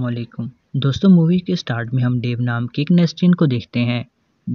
वालेकुम दोस्तों मूवी के स्टार्ट में हम डेव नाम के एक नेस्टिन को देखते हैं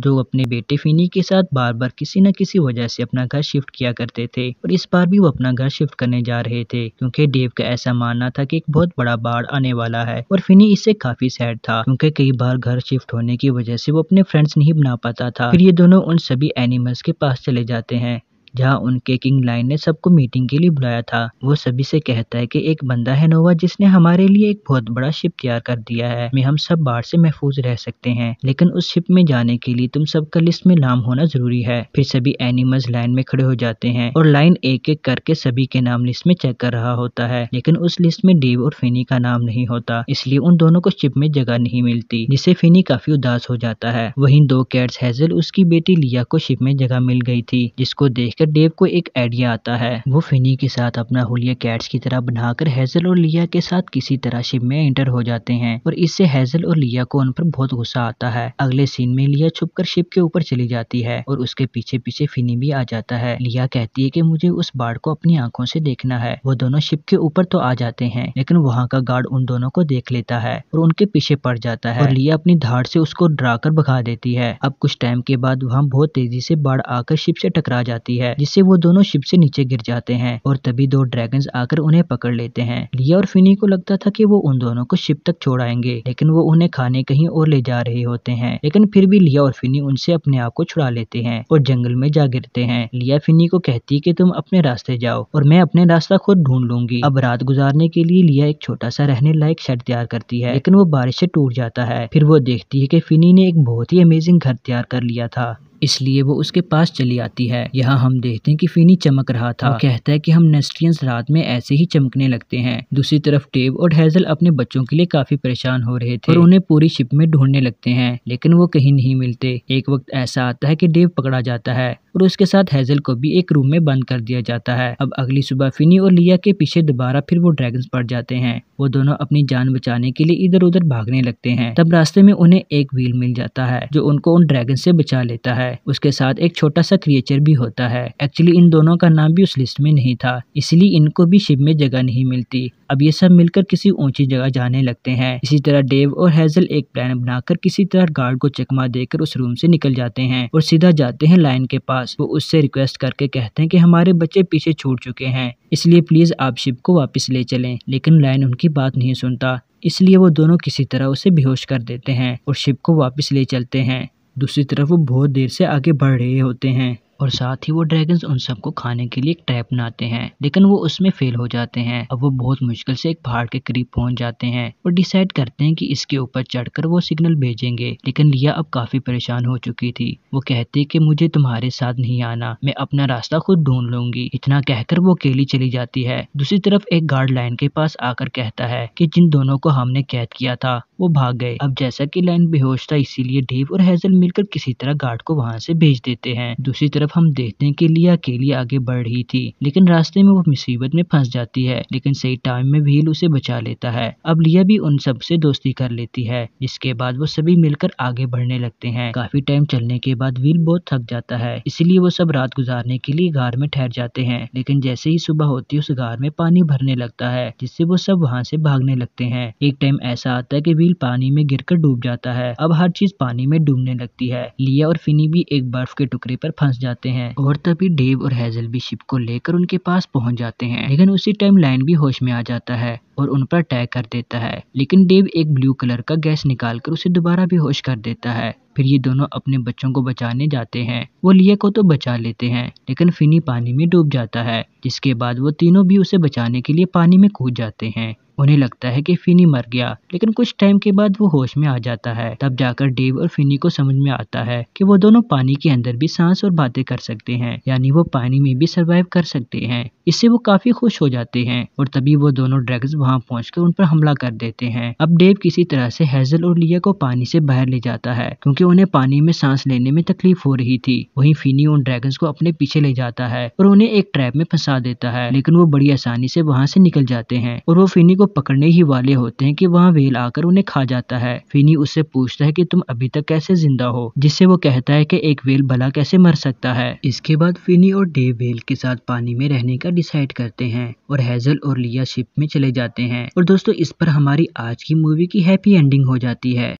जो अपने बेटे फिनी के साथ बार बार किसी न किसी वजह से अपना घर शिफ्ट किया करते थे और इस बार भी वो अपना घर शिफ्ट करने जा रहे थे क्योंकि डेव का ऐसा मानना था कि एक बहुत बड़ा बाढ़ आने वाला है और फिनी इससे काफी सैड था क्योंकि कई बार घर शिफ्ट होने की वजह से वो अपने फ्रेंड्स नहीं बना पाता था फिर ये दोनों उन सभी एनिमल्स के पास चले जाते हैं जहाँ उनके किंग लाइन ने सबको मीटिंग के लिए बुलाया था वो सभी से कहता है कि एक बंदा है नोवा जिसने हमारे लिए एक बहुत बड़ा शिप तैयार कर दिया है में हम सब बाढ़ से महफूज रह सकते हैं लेकिन उस शिप में जाने के लिए तुम सबका लिस्ट में नाम होना जरूरी है फिर सभी एनिमल्स लाइन में खड़े हो जाते हैं और लाइन एक एक करके सभी के नाम लिस्ट में चेक कर रहा होता है लेकिन उस लिस्ट में डेव और फिनी का नाम नहीं होता इसलिए उन दोनों को शिप में जगह नहीं मिलती जिससे फिनी काफी उदास हो जाता है वही दो कैट्स हैजल उसकी बेटी लिया को शिप में जगह मिल गई थी जिसको देख देखकर डेव को एक आइडिया आता है वो फिनी के साथ अपना हुलिया कैट्स की तरह बनाकर हैजल और लिया के साथ किसी तरह शिप में एंटर हो जाते हैं और इससे हैजल और लिया को उन पर बहुत गुस्सा आता है अगले सीन में लिया छुप कर शिप के ऊपर चली जाती है और उसके पीछे पीछे फिनी भी आ जाता है लिया कहती है की मुझे उस बाढ़ को अपनी आंखों से देखना है वो दोनों शिप के ऊपर तो आ जाते हैं लेकिन वहाँ का गार्ड उन दोनों को देख लेता है और उनके पीछे पड़ जाता है और लिया अपनी धार से उसको डरा कर भगा देती है अब कुछ टाइम के बाद वहाँ बहुत तेजी से बाढ़ आकर शिप से टकरा जाती है जिससे वो दोनों शिप से नीचे गिर जाते हैं और तभी दो ड्रैगन आकर उन्हें पकड़ लेते हैं लिया और फिनी को लगता था कि वो उन दोनों को शिप तक छोड़ाएंगे लेकिन वो उन्हें खाने कहीं और ले जा रहे होते हैं लेकिन फिर भी लिया और फिनी उनसे अपने आप को छुड़ा लेते हैं और जंगल में जा गिरते हैं लिया फिनी को कहती की तुम अपने रास्ते जाओ और मैं अपने रास्ता खुद ढूंढ लूंगी अब रात गुजारने के लिए लिया एक छोटा सा रहने लायक शर्ट तैयार करती है लेकिन वो बारिश से टूट जाता है फिर वो देखती है कि फिनी ने एक बहुत ही अमेजिंग घर तैयार कर लिया था इसलिए वो उसके पास चली आती है यहाँ हम देखते हैं कि फिनी चमक रहा था वो कहता है कि हम नेस्ट्रियंस रात में ऐसे ही चमकने लगते हैं दूसरी तरफ टेब और हैजल अपने बच्चों के लिए काफी परेशान हो रहे थे और उन्हें पूरी शिप में ढूंढने लगते हैं लेकिन वो कहीं नहीं मिलते एक वक्त ऐसा आता है की डेव पकड़ा जाता है और उसके साथ हैजल को भी एक रूम में बंद कर दिया जाता है अब अगली सुबह फिनी और लिया के पीछे दोबारा फिर वो ड्रैगन्स पड़ जाते हैं वो दोनों अपनी जान बचाने के लिए इधर उधर भागने लगते हैं तब रास्ते में उन्हें एक व्हील मिल जाता है जो उनको उन ड्रैगन से बचा लेता है है उसके साथ एक छोटा सा क्रिएचर भी होता है एक्चुअली इन दोनों का नाम भी उस लिस्ट में नहीं था इसलिए इनको भी शिप में जगह नहीं मिलती अब ये सब मिलकर किसी ऊंची जगह जाने लगते हैं इसी तरह डेव और हैजल एक प्लान बनाकर किसी तरह गार्ड को चकमा देकर उस रूम से निकल जाते हैं और सीधा जाते हैं लाइन के पास वो उससे रिक्वेस्ट करके कहते हैं कि हमारे बच्चे पीछे छूट चुके हैं इसलिए प्लीज आप शिप को वापस ले चलें लेकिन लाइन उनकी बात नहीं सुनता इसलिए वो दोनों किसी तरह उसे बेहोश कर देते हैं और शिप को वापस ले चलते हैं दूसरी तरफ वो बहुत देर से आगे बढ़ रहे होते हैं। और साथ ही वो ड्रैगन उन सबको खाने के लिए एक ट्रैप बनाते हैं लेकिन वो उसमें फेल हो जाते हैं अब वो बहुत मुश्किल से एक पहाड़ के करीब पहुंच जाते हैं और डिसाइड करते हैं कि इसके ऊपर चढ़कर वो सिग्नल भेजेंगे लेकिन लिया अब काफी परेशान हो चुकी थी वो कहती कि मुझे तुम्हारे साथ नहीं आना मैं अपना रास्ता खुद ढूंढ लूंगी इतना कहकर वो अकेली चली जाती है दूसरी तरफ एक गार्ड लाइन के पास आकर कहता है की जिन दोनों को हमने कैद किया था वो भाग गए अब जैसा की लाइन बेहोश था इसीलिए डेव और हैजल मिलकर किसी तरह गार्ड को वहाँ से भेज देते हैं दूसरी तरफ हम देखने के लिए अकेली आगे बढ़ रही थी लेकिन रास्ते में वो मुसीबत में फंस जाती है लेकिन सही टाइम में भील उसे बचा लेता है अब लिया भी उन सब से दोस्ती कर लेती है जिसके बाद वो सभी मिलकर आगे बढ़ने लगते हैं काफी टाइम चलने के बाद व्हील बहुत थक जाता है इसलिए वो सब रात गुजारने के लिए गार में ठहर जाते हैं लेकिन जैसे ही सुबह होती है उस गार में पानी भरने लगता है जिससे वो सब वहाँ से भागने लगते हैं एक टाइम ऐसा आता है की व्हील पानी में गिर डूब जाता है अब हर चीज पानी में डूबने लगती है लिया और फिनी भी एक बर्फ के टुकड़े पर फंस जाते जाते हैं और तभी डेव और हैजल भी शिप को लेकर उनके पास पहुंच जाते हैं लेकिन उसी टाइम लाइन भी होश में आ जाता है और उन पर अटैक कर देता है लेकिन डेव एक ब्लू कलर का गैस निकाल कर उसे दोबारा भी होश कर देता है फिर ये दोनों अपने बच्चों को बचाने जाते हैं वो लिया को तो बचा लेते हैं लेकिन फिनी पानी में डूब जाता है जिसके बाद वो तीनों भी उसे बचाने के लिए पानी में कूद जाते हैं उन्हें लगता है कि फिनी मर गया लेकिन कुछ टाइम के बाद वो होश में आ जाता है तब जाकर डेव और फिनी को समझ में आता है कि वो दोनों पानी के अंदर भी सांस और बातें कर सकते हैं यानी वो पानी में भी सर्वाइव कर सकते हैं इससे वो काफी खुश हो जाते हैं और तभी वो दोनों ड्रैगन्स वहां पहुंचकर उन पर हमला कर देते हैं अब डेव किसी तरह से हैजल और लिया को पानी से बाहर ले जाता है क्योंकि उन्हें पानी में सांस लेने में तकलीफ हो रही थी वहीं फिनी उन ड्रैगन्स को अपने पीछे ले जाता है और उन्हें एक ट्रैप में फंसा देता है लेकिन वो बड़ी आसानी से वहाँ से निकल जाते हैं और वो फिनी को पकड़ने ही वाले होते हैं की वहाँ वेल आकर उन्हें खा जाता है फिनी उससे पूछता है की तुम अभी तक कैसे जिंदा हो जिससे वो कहता है की एक वेल भला कैसे मर सकता है इसके बाद फिनी और डेव वेल के साथ पानी में रहने का डिसाइड करते हैं और हेजल और लिया शिप में चले जाते हैं और दोस्तों इस पर हमारी आज की मूवी की हैप्पी एंडिंग हो जाती है